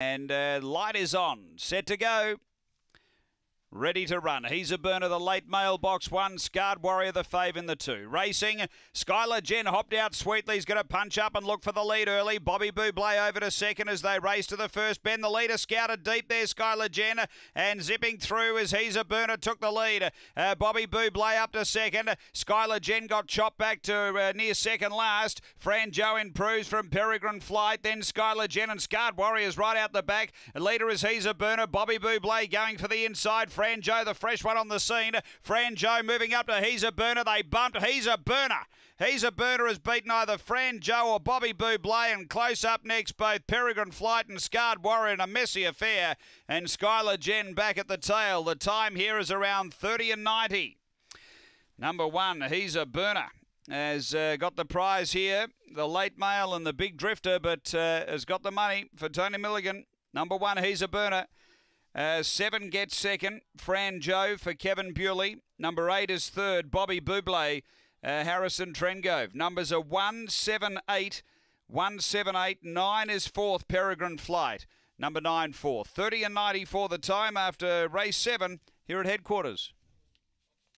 And uh, light is on, set to go. Ready to run. He's a burner, the late mailbox one. Scarred Warrior, the fave in the two. Racing. Skylar Jen hopped out sweetly. He's going to punch up and look for the lead early. Bobby Buble over to second as they race to the first bend. The leader scouted deep there, Skylar Jen, and zipping through as He's a burner took the lead. Uh, Bobby Buble up to second. Skylar Jen got chopped back to uh, near second last. Fran Joe improves from Peregrine Flight. Then Skylar Jen and Scarred Warriors right out the back. Leader is He's a burner. Bobby Buble going for the inside. Franjo, the fresh one on the scene. Franjo moving up to He's a Burner. They bumped He's a Burner. He's a burner has beaten either Fran Joe or Bobby Buble, and close up next, both Peregrine Flight and Scarred Warrior in a messy affair, and Skylar Jen back at the tail. The time here is around 30 and 90. Number one, he's a burner. Has uh, got the prize here, the late male and the big drifter, but uh, has got the money for Tony Milligan. Number one, he's a burner. Uh, seven gets second. Fran Joe for Kevin Bewley. Number eight is third. Bobby Buble, uh, Harrison Trengove. Numbers are one seven eight, one seven eight nine one, seven, eight. Nine is fourth. Peregrine Flight. Number nine, fourth. 30 and 94 the time after race seven here at headquarters.